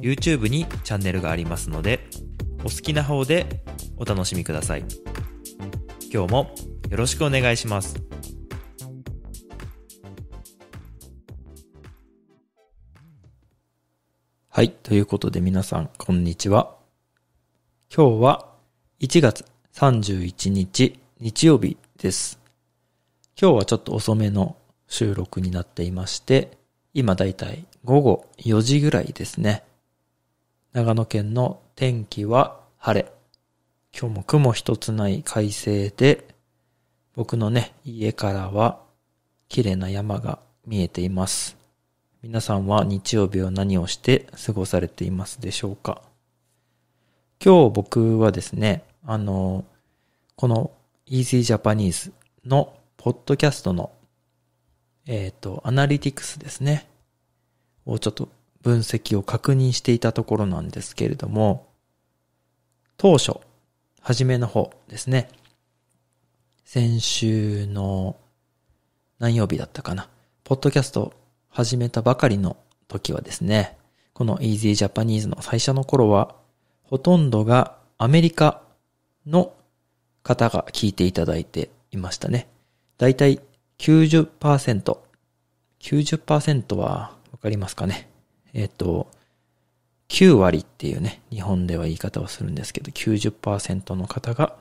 YouTube にチャンネルがありますので、お好きな方でお楽しみください。今日もよろしくお願いします。はい。ということで皆さん、こんにちは。今日は1月31日、日曜日です。今日はちょっと遅めの収録になっていまして、今だいたい午後4時ぐらいですね。長野県の天気は晴れ。今日も雲一つない快晴で、僕のね、家からは綺麗な山が見えています。皆さんは日曜日を何をして過ごされていますでしょうか今日僕はですね、あの、この Easy Japanese のポッドキャストの、えっ、ー、と、アナリティクスですね。をちょっと分析を確認していたところなんですけれども、当初、初めの方ですね。先週の何曜日だったかな。ポッドキャスト始めたばかりの時はですね、この Easy Japanese の最初の頃は、ほとんどがアメリカの方が聞いていただいていましたね。だいたい90%。90%はわかりますかね。えっと、9割っていうね、日本では言い方をするんですけど、90%の方が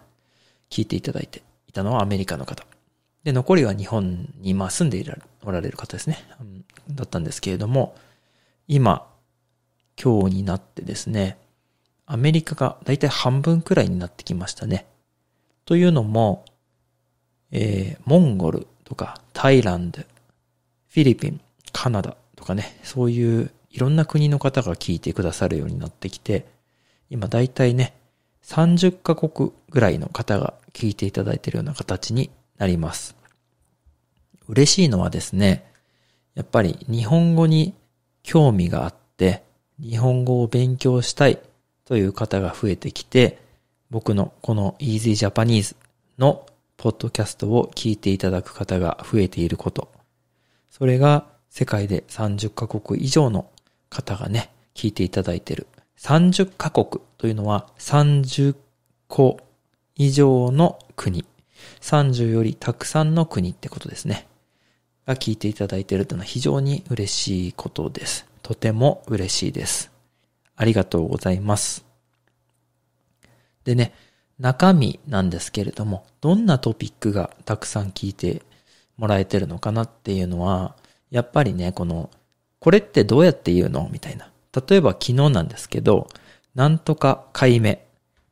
聞いていただいていたのはアメリカの方。で、残りは日本に今住んでおられる方ですね、だったんですけれども、今、今日になってですね、アメリカがだいたい半分くらいになってきましたね。というのも、えー、モンゴルとかタイランド、フィリピン、カナダとかね、そういういろんな国の方が聞いてくださるようになってきて、今だいたいね、30カ国ぐらいの方が聞いていただいているような形になります。嬉しいのはですね、やっぱり日本語に興味があって、日本語を勉強したいという方が増えてきて、僕のこの Easy Japanese のポッドキャストを聞いていただく方が増えていること。それが世界で30カ国以上の方がね、聞いていただいてる。30カ国というのは30個以上の国。30よりたくさんの国ってことですね。が聞いていただいてるというのは非常に嬉しいことです。とても嬉しいです。ありがとうございます。でね、中身なんですけれども、どんなトピックがたくさん聞いてもらえてるのかなっていうのは、やっぱりね、このこれってどうやって言うのみたいな。例えば昨日なんですけど、なんとか回目、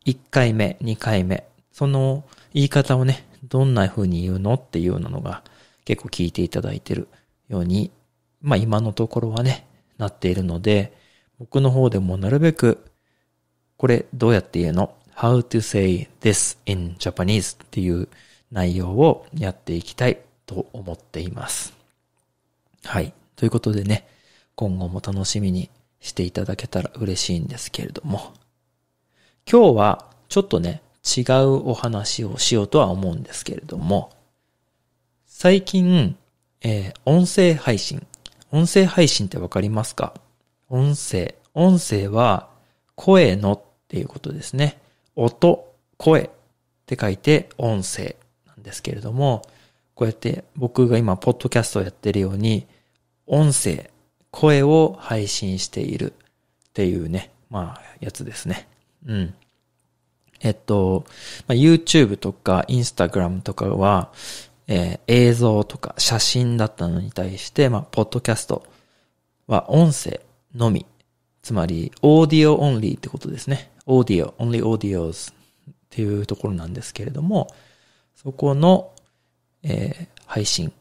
1回目、2回目、その言い方をね、どんな風に言うのっていうのが結構聞いていただいてるように、まあ今のところはね、なっているので、僕の方でもなるべく、これどうやって言うの ?How to say this in Japanese っていう内容をやっていきたいと思っています。はい。ということでね、今後も楽しみにしていただけたら嬉しいんですけれども。今日はちょっとね、違うお話をしようとは思うんですけれども、最近、えー、音声配信。音声配信ってわかりますか音声。音声は、声のっていうことですね。音、声って書いて音声なんですけれども、こうやって僕が今、ポッドキャストをやってるように、音声声を配信しているっていうね、まあ、やつですね。うん。えっと、まあ、YouTube とか Instagram とかは、えー、映像とか写真だったのに対して、まあ、ポッドキャストは音声のみ。つまり、オーディオオンリーってことですね。オーディオ、オンリーオーディオズっていうところなんですけれども、そこの、えー、配信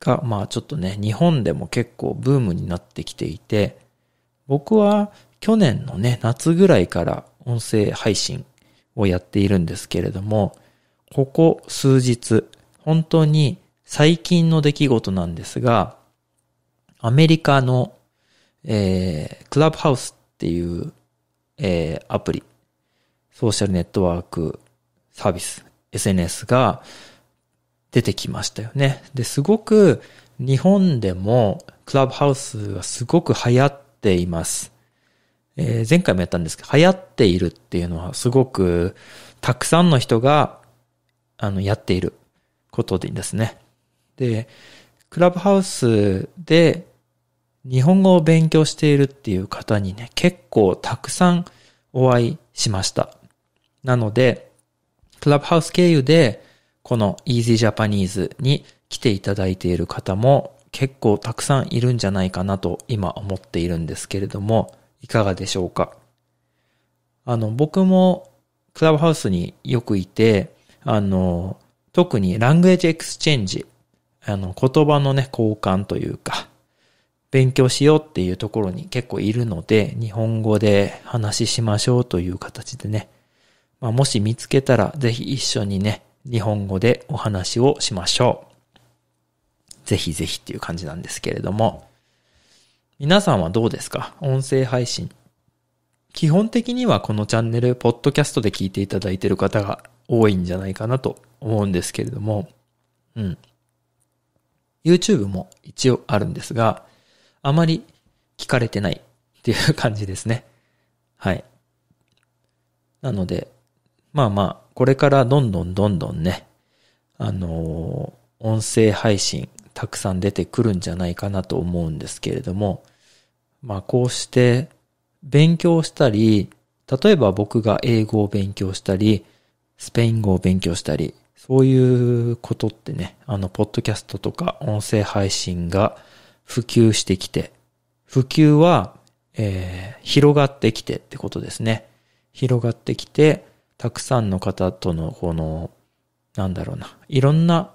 が、まあちょっとね、日本でも結構ブームになってきていて、僕は去年のね、夏ぐらいから音声配信をやっているんですけれども、ここ数日、本当に最近の出来事なんですが、アメリカの、えー、クラブハウスっていう、えー、アプリ、ソーシャルネットワークサービス、SNS が、出てきましたよね。で、すごく日本でもクラブハウスはすごく流行っています。えー、前回もやったんですけど、流行っているっていうのはすごくたくさんの人があのやっていることでいいんですね。で、クラブハウスで日本語を勉強しているっていう方にね、結構たくさんお会いしました。なので、クラブハウス経由でこの Easy Japanese に来ていただいている方も結構たくさんいるんじゃないかなと今思っているんですけれども、いかがでしょうかあの、僕もクラブハウスによくいて、あの、特にラングエージエクスチェンジ、あの、言葉のね、交換というか、勉強しようっていうところに結構いるので、日本語で話ししましょうという形でね、まあ、もし見つけたら、ぜひ一緒にね、日本語でお話をしましょう。ぜひぜひっていう感じなんですけれども、皆さんはどうですか音声配信。基本的にはこのチャンネル、ポッドキャストで聞いていただいている方が多いんじゃないかなと思うんですけれども、うん。YouTube も一応あるんですが、あまり聞かれてないっていう感じですね。はい。なので、まあまあ、これからどんどんどんどんね、あのー、音声配信たくさん出てくるんじゃないかなと思うんですけれども、まあこうして勉強したり、例えば僕が英語を勉強したり、スペイン語を勉強したり、そういうことってね、あの、ポッドキャストとか音声配信が普及してきて、普及は、えー、広がってきてってことですね。広がってきて、たくさんの方とのこの、なんだろうな、いろんな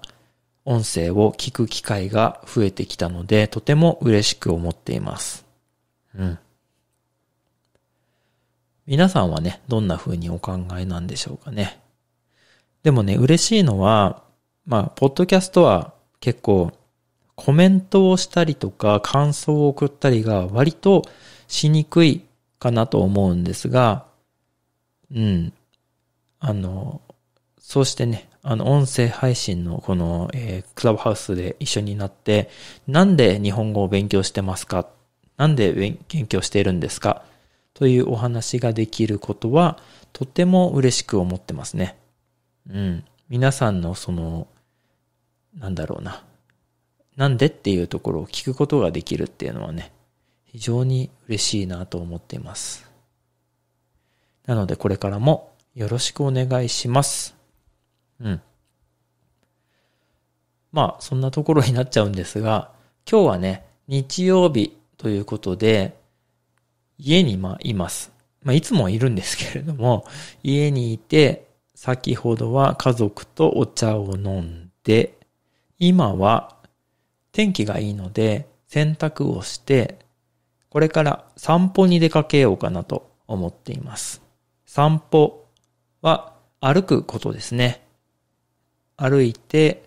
音声を聞く機会が増えてきたので、とても嬉しく思っています。うん。皆さんはね、どんな風にお考えなんでしょうかね。でもね、嬉しいのは、まあ、ポッドキャストは結構コメントをしたりとか感想を送ったりが割としにくいかなと思うんですが、うん。あの、そうしてね、あの、音声配信のこの、えー、クラブハウスで一緒になって、なんで日本語を勉強してますかなんで勉強しているんですかというお話ができることは、とても嬉しく思ってますね。うん。皆さんのその、なんだろうな。なんでっていうところを聞くことができるっていうのはね、非常に嬉しいなと思っています。なのでこれからもよろしくお願いします。うん。まあ、そんなところになっちゃうんですが、今日はね、日曜日ということで、家にまあいます。まあ、いつもいるんですけれども、家にいて、先ほどは家族とお茶を飲んで、今は天気がいいので洗濯をして、これから散歩に出かけようかなと思っています。散歩は歩くことですね。歩いて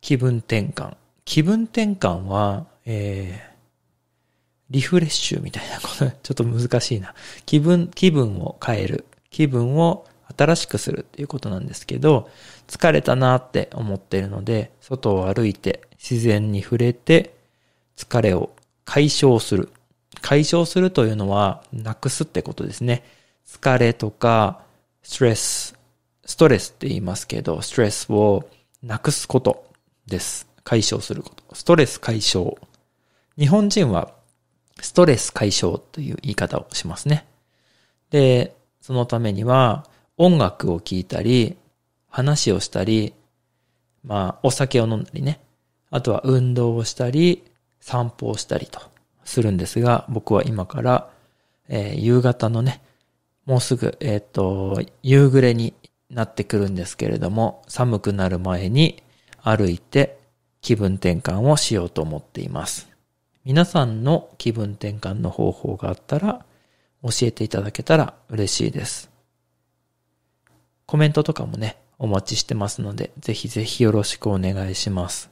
気分転換。気分転換は、えー、リフレッシュみたいなこと、ちょっと難しいな。気分、気分を変える。気分を新しくするっていうことなんですけど、疲れたなって思ってるので、外を歩いて自然に触れて、疲れを解消する。解消するというのは、なくすってことですね。疲れとか、ストレス、ストレスって言いますけど、ストレスをなくすことです。解消すること。ストレス解消。日本人はストレス解消という言い方をしますね。で、そのためには音楽を聴いたり、話をしたり、まあ、お酒を飲んだりね。あとは運動をしたり、散歩をしたりとするんですが、僕は今から、えー、夕方のね、もうすぐ、えっ、ー、と、夕暮れになってくるんですけれども、寒くなる前に歩いて気分転換をしようと思っています。皆さんの気分転換の方法があったら教えていただけたら嬉しいです。コメントとかもね、お待ちしてますので、ぜひぜひよろしくお願いします。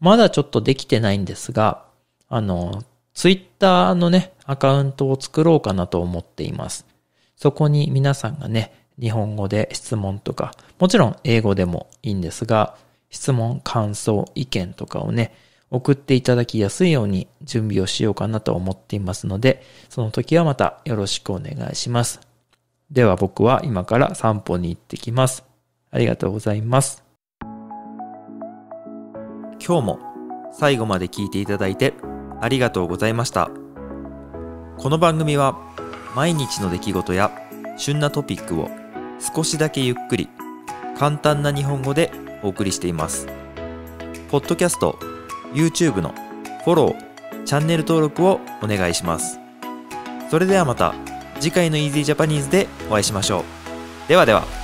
まだちょっとできてないんですが、あの、ツイッターのね、アカウントを作ろうかなと思っています。そこに皆さんがね、日本語で質問とか、もちろん英語でもいいんですが、質問、感想、意見とかをね、送っていただきやすいように準備をしようかなと思っていますので、その時はまたよろしくお願いします。では僕は今から散歩に行ってきます。ありがとうございます。今日も最後まで聞いていただいてありがとうございました。この番組は毎日の出来事や旬なトピックを少しだけゆっくり簡単な日本語でお送りしています。ポッドキャスト、YouTube のフォロー、チャンネル登録をお願いします。それではまた次回の Easy Japanese でお会いしましょう。ではでは。